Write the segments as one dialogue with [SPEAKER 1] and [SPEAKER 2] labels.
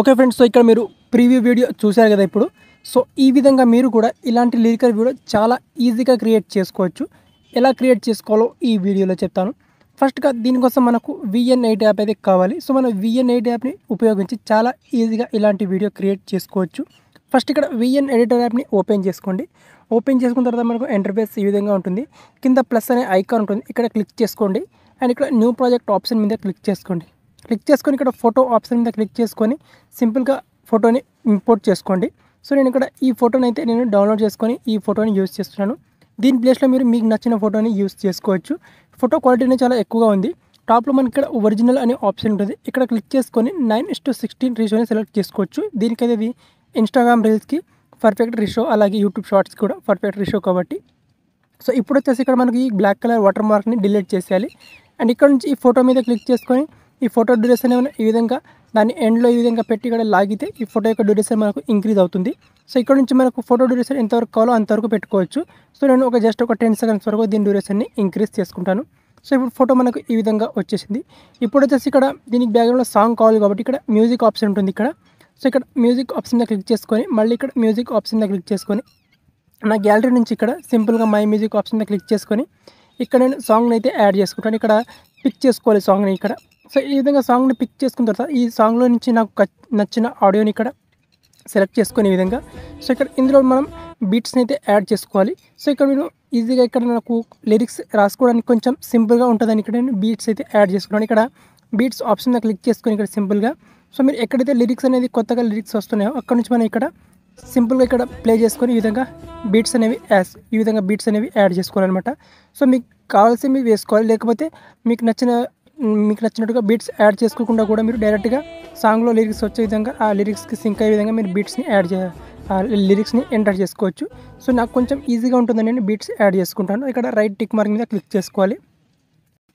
[SPEAKER 1] okay friends so ఇక్కడ మీరు preview video చూశారు కదా ఇప్పుడు సో ఈ విధంగా మీరు కూడా ఇలాంటి లిరికల్ వీడియో చాలా ఈజీగా క్రియేట్ చేసుకోవచ్చు ఎలా క్రియేట్ చేసుకోవాలో ఈ వీడియోలో చెప్తాను ఫస్ట్గా దీనికోసం మనకు విఎన్ ఎయిట్ యాప్ అయితే కావాలి సో మనం విఎన్ ఎయిట్ యాప్ని ఉపయోగించి చాలా ఈజీగా ఇలాంటి వీడియో క్రియేట్ చేసుకోవచ్చు ఫస్ట్ ఇక్కడ విఎన్ ఎడిటర్ యాప్ని ఓపెన్ చేసుకోండి ఓపెన్ చేసుకున్న తర్వాత మనకు ఎంటర్ఫేస్ ఈ విధంగా ఉంటుంది కింద ప్లస్ అనే ఐకాన్ ఉంటుంది ఇక్కడ క్లిక్ చేసుకోండి అండ్ ఇక్కడ న్యూ ప్రాజెక్ట్ ఆప్షన్ మీద క్లిక్ చేసుకోండి క్లిక్ చేసుకొని ఇక్కడ ఫోటో ఆప్షన్ మీద క్లిక్ చేసుకొని సింపుల్గా ఫోటోని ఇంపోర్ట్ చేసుకోండి సో నేను ఇక్కడ ఈ ఫోటోని అయితే నేను డౌన్లోడ్ చేసుకొని ఈ ఫోటోని యూజ్ చేస్తున్నాను దీని ప్లేస్లో మీరు మీకు నచ్చిన ఫోటోని యూజ్ చేసుకోవచ్చు ఫోటో అనేది చాలా ఎక్కువగా ఉంది టాప్లో మనకి ఇక్కడ ఒరిజినల్ అనే ఆప్షన్ ఉంటుంది ఇక్కడ క్లిక్ చేసుకొని నైన్ ఇస్ టు సిక్స్టీన్ రీషోని సెలెక్ట్ చేసుకోవచ్చు దీనికైతే ఇది ఇన్స్టాగ్రామ్ రీల్స్కి పర్ఫెక్ట్ రిషో అలాగే యూట్యూబ్ షార్ట్స్ కూడా పర్ఫెక్ట్ రిషో కాబట్టి సో ఇప్పుడు వచ్చేసి ఇక్కడ మనకి ఈ బ్లాక్ కలర్ వాటర్ మార్క్ని డిలీట్ చేసేయాలి అండ్ ఇక్కడ నుంచి ఈ ఫోటో మీద క్లిక్ చేసుకొని ఈ ఫోటో డ్యూరేషన్ ఏమైనా ఈ విధంగా దాని ఎండ్లో ఈ విధంగా పెట్టి ఇక్కడ లాగితే ఈ ఫోటో యొక్క డ్యూరేషన్ మనకు ఇంక్రీజ్ అవుతుంది సో ఇక్కడ నుంచి మనకు ఫోటో డ్యూరేషన్ ఎంతవరకు కావాలో అంతవరకు పెట్టుకోవచ్చు సో నేను ఒక జస్ట్ ఒక టెన్ సెకండ్స్ వరకు దీని డ్యూరేషన్ని ఇంక్రీజ్ చేసుకుంటాను సో ఇప్పుడు ఫోటో మనకు ఈ విధంగా వచ్చేసింది ఇప్పుడు వచ్చేసి ఇక్కడ దీనికి బ్యాక్గ్రౌండ్లో సాంగ్ కావాలి కాబట్టి ఇక్కడ మ్యూజిక్ ఆప్షన్ ఉంటుంది ఇక్కడ సో ఇక్కడ మ్యూజిక్ ఆప్షన్ క్లిక్ చేసుకొని మళ్ళీ ఇక్కడ మ్యూజిక్ ఆప్షన్ క్లిక్ చేసుకొని నా గ్యాలరీ నుంచి ఇక్కడ సింపుల్గా మై మ్యూజిక్ ఆప్షన్ క్లిక్ చేసుకొని ఇక్కడ నేను సాంగ్ని అయితే యాడ్ చేసుకుంటాను ఇక్కడ పిక్ చేసుకోవాలి సాంగ్ని ఇక్కడ సో ఈ విధంగా సాంగ్ని పిక్ చేసుకున్న తర్వాత ఈ సాంగ్లో నుంచి నాకు నచ్చిన ఆడియోని ఇక్కడ సెలెక్ట్ చేసుకునే విధంగా సో ఇక్కడ ఇందులో మనం బీట్స్ని అయితే యాడ్ చేసుకోవాలి సో ఇక్కడ నేను ఈజీగా ఇక్కడ నాకు లిరిక్స్ రాసుకోవడానికి కొంచెం సింపుల్గా ఉంటుందని ఇక్కడ నేను బీట్స్ అయితే యాడ్ చేసుకున్నాను ఇక్కడ బీట్స్ ఆప్షన్ నాకు క్లిక్ చేసుకుని ఇక్కడ సింపుల్గా సో మీరు ఎక్కడైతే లిరిక్స్ అనేది కొత్తగా లిరిక్స్ వస్తున్నాయో అక్కడ నుంచి మనం ఇక్కడ సింపుల్గా ఇక్కడ ప్లే చేసుకొని ఈ విధంగా బీట్స్ అనేవి యాస్ ఈ విధంగా బీట్స్ అనేవి యాడ్ చేసుకోవాలన్నమాట సో మీకు కావాల్సి మీరు వేసుకోవాలి లేకపోతే మీకు నచ్చిన మీకు నచ్చినట్టుగా బీట్స్ యాడ్ చేసుకోకుండా కూడా మీరు డైరెక్ట్గా సాంగ్లో లిరిక్స్ వచ్చే విధంగా ఆ లిరిక్స్కి సింక్ అయ్యే విధంగా మీరు బీట్స్ని యాడ్ చే లిరిక్స్ని ఎంటర్ చేసుకోవచ్చు సో నాకు కొంచెం ఈజీగా ఉంటుందని నేను బీట్స్ యాడ్ చేసుకుంటాను ఇక్కడ రైట్ టిక్ మార్క్ మీద క్లిక్ చేసుకోవాలి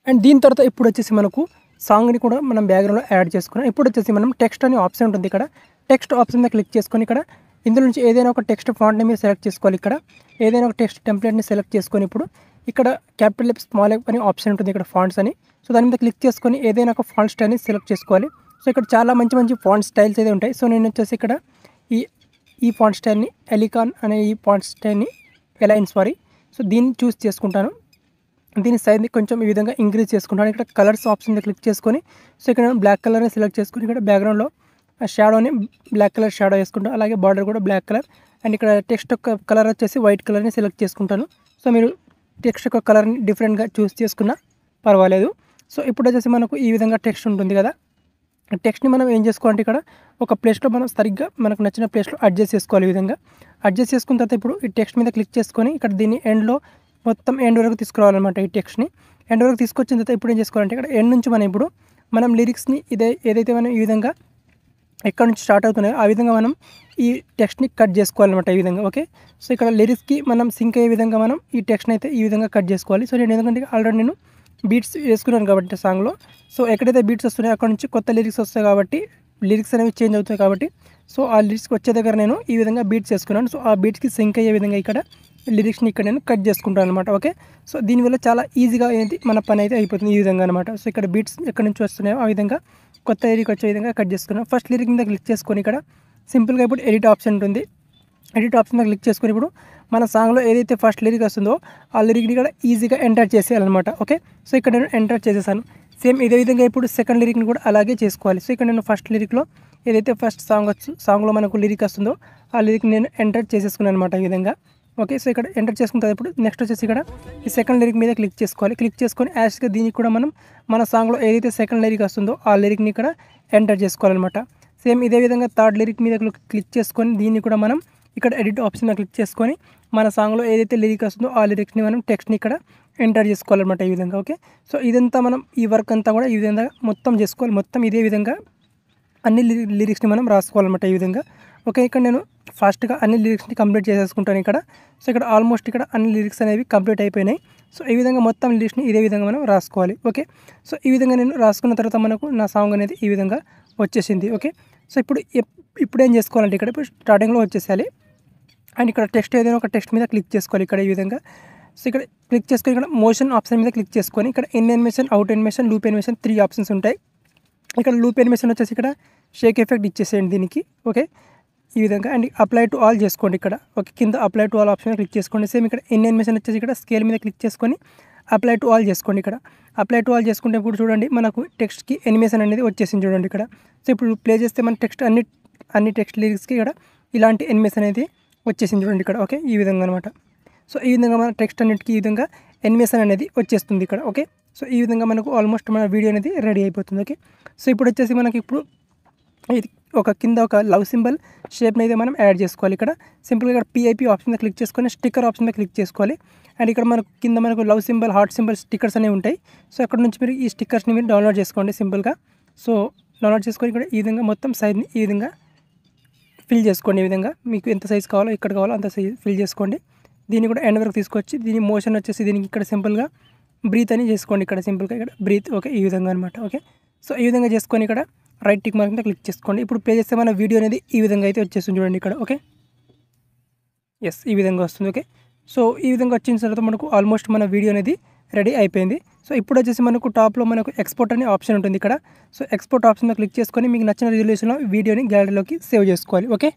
[SPEAKER 1] అండ్ దీని తర్వాత ఇప్పుడు వచ్చేసి మనకు సాంగ్ని కూడా మనం బ్యాక్గ్రౌండ్లో యాడ్ చేసుకున్నాం ఇప్పుడు వచ్చేసి మనం టెక్స్ట్ అనే ఆప్షన్ ఉంటుంది ఇక్కడ టెక్స్ట్ ఆప్షన్ మీద క్లిక్ చేసుకొని ఇక్కడ ఇందులో నుంచి ఏదైనా ఒక టెక్స్ట్ ఫాంట్ని మీరు సెలెక్ట్ చేసుకోవాలి ఇక్కడ ఏదైనా ఒక టెక్స్ట్ టెంప్లెట్ని సెలెక్ట్ చేసుకొని ఇప్పుడు ఇక్కడ క్యాపిటల్ ఎఫ్ స్మాల్ ఎఫ్ అని ఆప్షన్ ఉంటుంది ఇక్కడ ఫాంట్స్ అని సో దాని మీద క్లిక్ చేసుకొని ఏదైనా ఒక ఫాంట్ స్టైల్ని సెలెక్ట్ చేసుకోవాలి సో ఇక్కడ చాలా మంచి మంచి ఫాంట్ స్టైల్స్ అయితే ఉంటాయి సో నేను వచ్చేసి ఇక్కడ ఈ ఈ ఫాంట్ స్టైల్ని ఎలికాన్ అనే ఈ ఫాంట్ స్టైల్ని ఎలైన్ సారీ సో దీన్ని చూస్ చేసుకుంటాను దీని సైజ్ని కొంచెం ఈ విధంగా ఇంక్రీజ్ చేసుకుంటాను ఇక్కడ కలర్స్ ఆప్షన్ క్లిక్ చేసుకొని సో ఇక్కడ బ్లాక్ కలర్ని సెలెక్ట్ చేసుకుని ఇక్కడ బ్యాక్గ్రౌండ్లో షాడోని బ్లాక్ కలర్ షాడో వేసుకుంటాను అలాగే బార్డర్ కూడా బ్లాక్ కలర్ అండ్ ఇక్కడ టెక్స్ట్ కలర్ వచ్చేసి వైట్ కలర్ని సెలెక్ట్ చేసుకుంటాను సో మీరు టెక్స్ట్ యొక్క కలర్ని డిఫరెంట్గా చూస్ చేసుకున్నా పర్వాలేదు సో ఇప్పుడు వచ్చేసి మనకు ఈ విధంగా టెక్స్ట్ ఉంటుంది కదా టెక్స్ట్ని మనం ఏం చేసుకోవాలంటే ఇక్కడ ఒక ప్లేస్లో మనం సరిగ్గా మనకు నచ్చిన ప్లేస్లో అడ్జస్ట్ చేసుకోవాలి ఈ విధంగా అడ్జస్ట్ చేసుకున్న తర్వాత ఇప్పుడు ఈ టెక్స్ట్ మీద క్లిక్ చేసుకొని ఇక్కడ దీన్ని ఎండ్లో మొత్తం ఎండ్ వరకు తీసుకురావాలన్నమాట ఈ టెక్స్ట్ని ఎండ్ వరకు తీసుకొచ్చిన తర్వాత ఇప్పుడు ఏం చేసుకోవాలంటే ఇక్కడ ఎండ్ నుంచి మనం ఇప్పుడు మనం లిరిక్స్ని ఇదే ఏదైతే మనం ఈ విధంగా ఎక్కడ నుంచి స్టార్ట్ అవుతున్నాయో ఆ విధంగా మనం ఈ టెక్స్ట్ని కట్ చేసుకోవాలన్నమాట ఈ విధంగా ఓకే సో ఇక్కడ లిరిక్స్కి మనం సింక్ అయ్యే విధంగా మనం ఈ టెక్స్ట్ని అయితే ఈ విధంగా కట్ చేసుకోవాలి సో నేను ఎందుకంటే ఆల్రెడీ నేను బీట్స్ వేసుకున్నాను కాబట్టి సాంగ్లో సో ఎక్కడైతే బీట్స్ వస్తున్నాయో అక్కడ నుంచి కొత్త లిరిక్స్ వస్తాయి కాబట్టి లిరిక్స్ అనేవి చేంజ్ అవుతాయి కాబట్టి సో ఆ లిరిక్స్ వచ్చే దగ్గర నేను ఈ విధంగా బీట్స్ వేసుకున్నాను సో ఆ బీట్స్కి సింక్ అయ్యే విధంగా ఇక్కడ లిరిక్స్ని ఇక్కడ నేను కట్ చేసుకుంటాను అనమాట ఓకే సో దీనివల్ల చాలా ఈజీగా ఏంటి మన పని అయితే అయిపోతుంది ఈ విధంగా అనమాట సో ఇక్కడ బీట్స్ ఎక్కడ నుంచి వస్తున్నాయో ఆ విధంగా కొత్త లిరిక్ వచ్చే విధంగా కట్ చేసుకున్నాం ఫస్ట్ లిరిక్ మీద క్లిక్ చేసుకొని ఇక్కడ సింపుల్గా ఇప్పుడు ఎడిట్ ఆప్షన్ ఉంటుంది ఎడిట్ ఆప్షన్ మీద క్లిక్ చేసుకొని ఇప్పుడు మన సాంగ్లో ఏదైతే ఫస్ట్ లిరిక్ వస్తుందో ఆ లిరిక్ని కూడా ఈజీగా ఎంటర్ చేసేయాలన్నమాట ఓకే సో ఇక్కడ నేను ఎంటర్ చేసేసాను సేమ్ ఇదే విధంగా ఇప్పుడు సెకండ్ లిరిక్ని కూడా అలాగే చేసుకోవాలి సో ఇక్కడ నేను ఫస్ట్ లిరిక్లో ఏదైతే ఫస్ట్ సాంగ్ వచ్చు సాంగ్లో మనకు లిరిక్ వస్తుందో ఆ లిరిక్ నేను ఎంటర్ చేసేసుకున్నాను అనమాట ఈ విధంగా ఓకే సో ఇక్కడ ఎంటర్ చేసుకున్న ఇప్పుడు నెక్స్ట్ వచ్చేసి ఇక్కడ ఈ సెకండ్ లిరిక్ మీద క్లిక్ చేసుకోవాలి క్లిక్ చేసుకొని యాజ్గా దీనికి కూడా మనం మన సాంగ్లో ఏదైతే సెకండ్ లిరిక్ వస్తుందో ఆ లిరిక్ని ఇక్కడ ఎంటర్ చేసుకోవాలన్నమాట సేమ్ ఇదే విధంగా థర్డ్ లిరిక్ మీద క్లిక్ చేసుకొని దీన్ని కూడా మనం ఇక్కడ ఎడిట్ ఆప్షన్ మీద క్లిక్ చేసుకొని మన సాంగ్లో ఏదైతే లిరిక్ వస్తుందో ఆ లిరిక్స్ని మనం టెక్స్ట్ని ఇక్కడ ఎంటర్ చేసుకోవాలన్నమాట ఈ విధంగా ఓకే సో ఇదంతా మనం ఈ వర్క్ అంతా కూడా ఈ విధంగా మొత్తం చేసుకోవాలి మొత్తం ఇదే విధంగా అన్ని లిరిక్స్ని మనం రాసుకోవాలన్నమాట ఈ విధంగా ఓకే ఇక్కడ నేను ఫాస్ట్గా అన్ని లిరిక్స్ని కంప్లీట్ చేసేసుకుంటాను ఇక్కడ సో ఇక్కడ ఆల్మోస్ట్ ఇక్కడ అన్ని లిరిక్స్ అనేవి కంప్లీట్ అయిపోయినాయి సో ఈ విధంగా మొత్తం లిరిక్స్ని ఇదే విధంగా మనం రాసుకోవాలి ఓకే సో ఈ విధంగా నేను రాసుకున్న తర్వాత మనకు నా సాంగ్ అనేది ఈ విధంగా వచ్చేసింది ఓకే సో ఇప్పుడు ఇప్పుడు ఏం చేసుకోవాలంటే ఇక్కడ ఇప్పుడు స్టార్టింగ్లో వచ్చేసేయాలి అండ్ ఇక్కడ టెక్స్ట్ ఏదైనా ఒక టెక్స్ట్ మీద క్లిక్ చేసుకోవాలి ఇక్కడ ఈ విధంగా సో ఇక్కడ క్లిక్ చేసుకొని ఇక్కడ మోషన్ ఆప్షన్ మీద క్లిక్ చేసుకొని ఇక్కడ in animation out animation loop animation three options ఉంటాయి ఇక్కడ లూప్ ఎనిమేషన్ వచ్చేసి ఇక్కడ షేక్ ఎఫెక్ట్ ఇచ్చేసేయండి దీనికి ఓకే ఈ విధంగా అండ్ అప్లై టు ఆల్ చేసుకోండి ఇక్కడ ఓకే కింద apply to all option click చేసుకోండి సేమ్ ఇక్కడ ఎన్ ఎనిమేషన్ వచ్చేసి ఇక్కడ స్కేల్ మీద క్లిక్ చేసుకొని అప్లై టు ఆల్ చేసుకోండి ఇక్కడ అప్లై టు ఆల్ చేసుకుంటే ఇప్పుడు చూడండి మనకు టెక్స్ట్కి ఎనిమేషన్ అనేది వచ్చేసింది చూడండి ఇక్కడ సో ఇప్పుడు ప్లే చేస్తే మన టెక్స్ట్ అన్ని అన్ని టెక్స్ట్ లిరిక్స్కి ఇక్కడ ఇలాంటి ఎనిమేషన్ అనేది వచ్చేసింది చూడండి ఇక్కడ ఓకే ఈ విధంగా అనమాట సో ఈ విధంగా మన టెక్స్ట్ అన్నిటికీ ఈ విధంగా ఎనిమేషన్ అనేది వచ్చేస్తుంది ఇక్కడ ఓకే సో ఈ విధంగా మనకు ఆల్మోస్ట్ మన వీడియో అనేది రెడీ అయిపోతుంది ఓకే సో ఇప్పుడు వచ్చేసి మనకి ఇప్పుడు ఇది ఒక కింద ఒక లవ్ సింబల్ షేప్ని అయితే మనం యాడ్ చేసుకోవాలి ఇక్కడ సింపుల్గా ఇక్కడ పిఐపి ఆప్షన్ మీద క్లిక్ చేసుకొని స్టిక్కర్ ఆప్షన్ మీద క్లిక్ చేసుకోవాలి అండ్ ఇక్కడ మనకు కింద మనకు love symbol heart symbol stickers అనేవి ఉంటాయి సో అక్కడ నుంచి మీరు ఈ స్టిక్కర్స్ని మీరు డౌన్లోడ్ చేసుకోండి సింపుల్గా సో డౌన్లోడ్ చేసుకొని ఇక్కడ ఈ విధంగా మొత్తం సైజ్ని ఈ విధంగా ఫిల్ చేసుకోండి ఈ విధంగా మీకు ఎంత సైజ్ కావాలో ఇక్కడ కావాలో అంత సైజ్ ఫిల్ చేసుకోండి దీన్ని కూడా ఎండ్ వరకు తీసుకొచ్చి దీని మోషన్ వచ్చేసి దీనికి ఇక్కడ సింపుల్గా బ్రీత్ అని చేసుకోండి ఇక్కడ సింపుల్గా ఇక్కడ బ్రీత్ ఓకే ఈ విధంగా అనమాట ఓకే సో ఈ విధంగా చేసుకొని ఇక్కడ రైట్ టిక్ మార్క్ క్లిక్ చేసుకోండి ఇప్పుడు ప్లే చేస్తే మన వీడియో అనేది ఈ విధంగా అయితే వచ్చేస్తుంది చూడండి ఇక్కడ ఓకే ఎస్ ఈ విధంగా వస్తుంది ఓకే సో ఈ విధంగా వచ్చిన తర్వాత మనకు ఆల్మోస్ట్ మన వీడియో అనేది రెడీ అయిపోయింది సో ఇప్పుడు వచ్చేసి మనకు టాప్లో మనకు ఎక్స్పోర్ట్ అనే ఆప్షన్ ఉంటుంది ఇక్కడ సో ఎక్స్పోర్ట్ ఆప్షన్లో క్లిక్ చేసుకొని మీకు నచ్చిన రిజల్యూషన్లో వీడియోని గ్యాలరీలోకి సేవ్ చేసుకోవాలి ఓకే